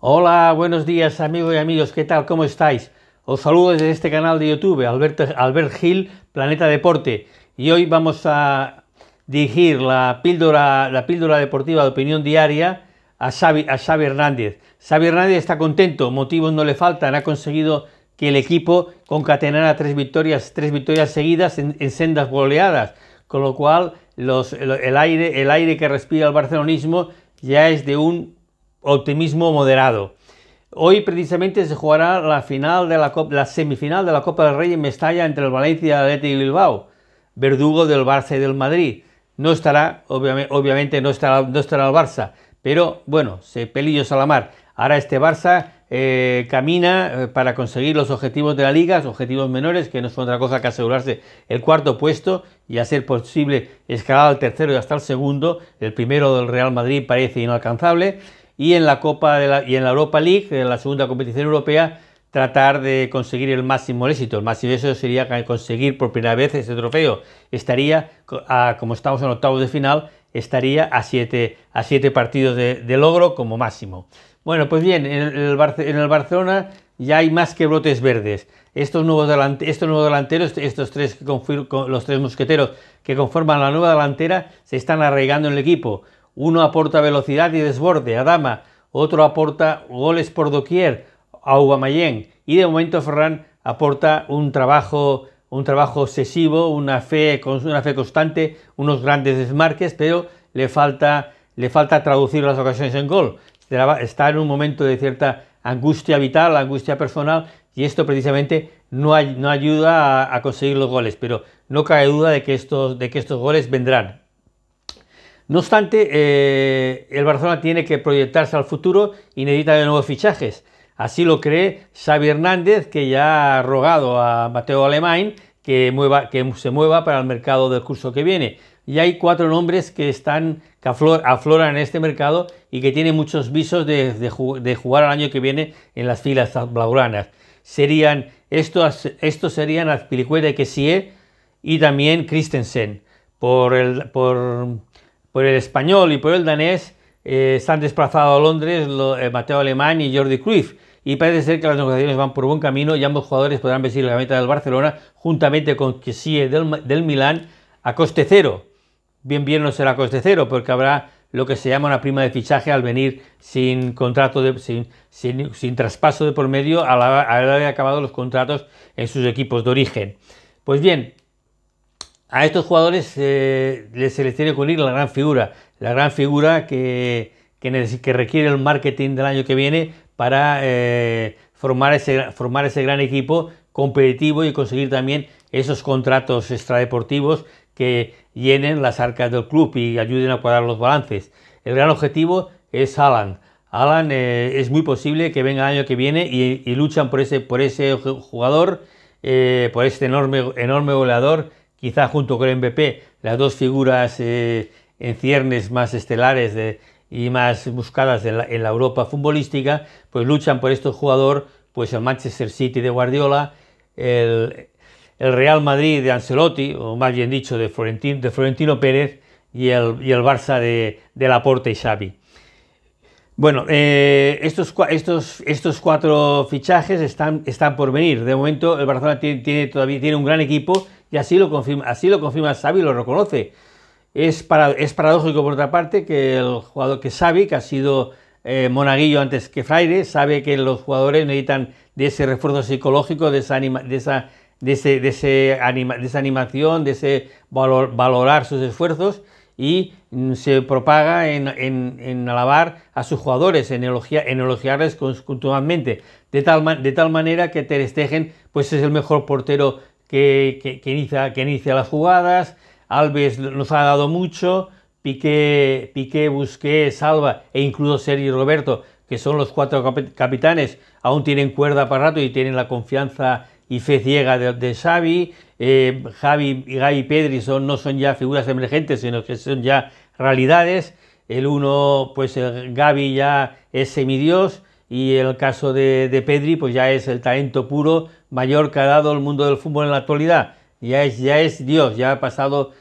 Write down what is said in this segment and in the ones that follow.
Hola, buenos días amigos y amigos, ¿qué tal? ¿Cómo estáis? Os saludo desde este canal de YouTube, Alberto, Albert Gil, Planeta Deporte. Y hoy vamos a dirigir la píldora, la píldora deportiva de opinión diaria a Xavi, a Hernández. Xavi Hernández está contento, motivos no le faltan, ha conseguido que el equipo concatenara tres victorias, tres victorias seguidas en, sendas goleadas, con lo cual aire, el aire que respira el barcelonismo ya es de un optimismo moderado. Hoy precisamente se jugará la, final de la, la semifinal de la Copa del Rey en Mestalla entre el Valencia el y Bilbao, verdugo del Barça y del Madrid. No estará, obviamente, obviamente no, estará, no estará el Barça, pero bueno, se pelillos a la mar. Ahora este Barça eh, camina eh, para conseguir los objetivos de la liga, los objetivos menores, que no son otra cosa que asegurarse el cuarto puesto y hacer posible escalar al tercero y hasta el segundo. El primero del Real Madrid parece inalcanzable y en la Copa y en la Europa League, en la segunda competición europea, tratar de conseguir el máximo éxito. El máximo éxito sería conseguir por primera vez ese trofeo. Estaría, como estamos en octavos de final, estaría a siete, a siete partidos de, logro como máximo. Bueno, pues bien, en el, Barcelona ya hay más que brotes verdes. Estos nuevos, estos delanteros, estos tres, los tres mosqueteros que conforman la nueva delantera, se están arraigando en el equipo. Uno aporta velocidad y desborde, a Dama, Otro aporta goles por doquier, a Aubameyang Y de momento Ferran aporta un trabajo, un trabajo obsesivo, una fe, una fe constante, unos grandes desmarques, pero le falta, le falta traducir las ocasiones en gol. Está en un momento de cierta angustia vital, angustia personal, y esto precisamente no, ayuda a, conseguir los goles, pero no cae duda de que estos, de que estos goles vendrán. No obstante, eh, el Barcelona tiene que proyectarse al futuro y necesita de nuevos fichajes. Así lo cree Xavi Hernández, que ya ha rogado a Mateo Alemán que, se mueva para el mercado del curso que viene. Y hay cuatro nombres que están afloran en este mercado y que tienen muchos visos de, jugar al año que viene en las filas blaugranas. Serían estos, estos serían Azpilicueta y Kessie y también Christensen. Por el, por por el español y por el danés, eh, están desplazado a Londres eh, Mateo Alemán y Jordi Cruyff. Y parece ser que las negociaciones van por buen camino y ambos jugadores podrán vestir la meta del Barcelona juntamente con Kessie del, del Milán a coste cero. Bien, bien no será coste cero porque habrá lo que se llama una prima de fichaje al venir sin contrato, de, sin, sin, traspaso de por medio al haber acabado los contratos en sus equipos de origen. Pues bien, a estos jugadores eh, se les tiene que unir la gran figura, la gran figura que, que, requiere el marketing del año que viene para eh, formar, ese, formar ese gran equipo competitivo y conseguir también esos contratos extradeportivos que llenen las arcas del club y ayuden a cuadrar los balances. El gran objetivo es Alan. Alan eh, es muy posible que venga el año que viene y, luchan por ese, por ese jugador, por este enorme, enorme goleador quizá junto con el MVP, las dos figuras eh, en ciernes más estelares y más buscadas en la, Europa futbolística, pues luchan por este jugador. pues el Manchester City de Guardiola, el, Real Madrid de Ancelotti, o más bien dicho de Florentino, Pérez, y el, Barça de, de Laporte y Xavi. Bueno, eh, estos, estos, cuatro fichajes están, están por venir. De momento el Barcelona todavía tiene un gran equipo, y así lo confirma, así lo confirma Xavi, lo reconoce. Es, para, es paradójico, por otra parte, que el jugador que Xavi, que ha sido eh, monaguillo antes que Freire sabe que los jugadores necesitan de ese refuerzo psicológico, de esa, de esa, de ese, de ese animación, de ese valorar sus esfuerzos y mm, se propaga en, alabar a sus jugadores, en, elogiarles continuamente, de tal, de tal manera que Ter pues, es el mejor portero que, inicia, que inicia las jugadas, Alves nos ha dado mucho, Piqué, Piqué Busqué, Salva e incluso Sergi Roberto, que son los cuatro capitanes, aún tienen cuerda para rato y tienen la confianza y fe ciega de, de Xavi. Javi eh, y Pedri no son ya figuras emergentes, sino que son ya realidades. El uno, pues el ya es semidios y el caso de, Pedri pues ya es el talento puro mayor que ha dado el mundo del fútbol en la actualidad. Ya es, ya es Dios, ya ha pasado,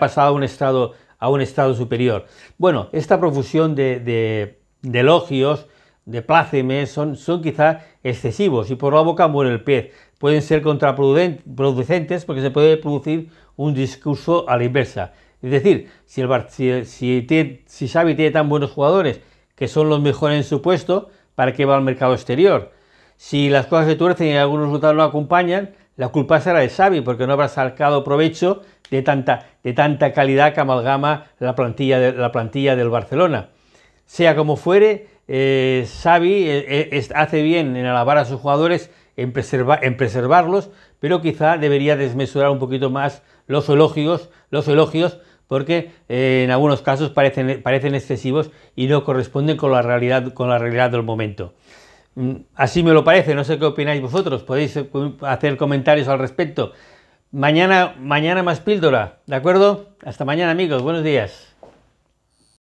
pasado a un estado, a un estado superior. Bueno, esta profusión de, elogios, de plácemes, son, son quizá excesivos y por la boca muere el pez. Pueden ser contraproducentes porque se puede producir un discurso a la inversa. Es decir, si, el, si, si, si Xavi tiene tan buenos jugadores que son los mejores en su puesto, ¿Para qué va al mercado exterior? Si las cosas se tuercen y algunos resultados no acompañan, la culpa será de Xavi, porque no habrá sacado provecho de tanta, calidad que amalgama la plantilla, del Barcelona. Sea como fuere, eh, Xavi eh, eh, hace bien en alabar a sus jugadores, en, en preservarlos, pero quizá debería desmesurar un poquito más los elogios, los elogios porque eh, en algunos casos parecen, parecen excesivos y no corresponden con la realidad, con la realidad del momento. Mm, así me lo parece, no sé qué opináis vosotros, podéis eh, hacer comentarios al respecto. Mañana, mañana más píldora, ¿de acuerdo? Hasta mañana amigos, buenos días.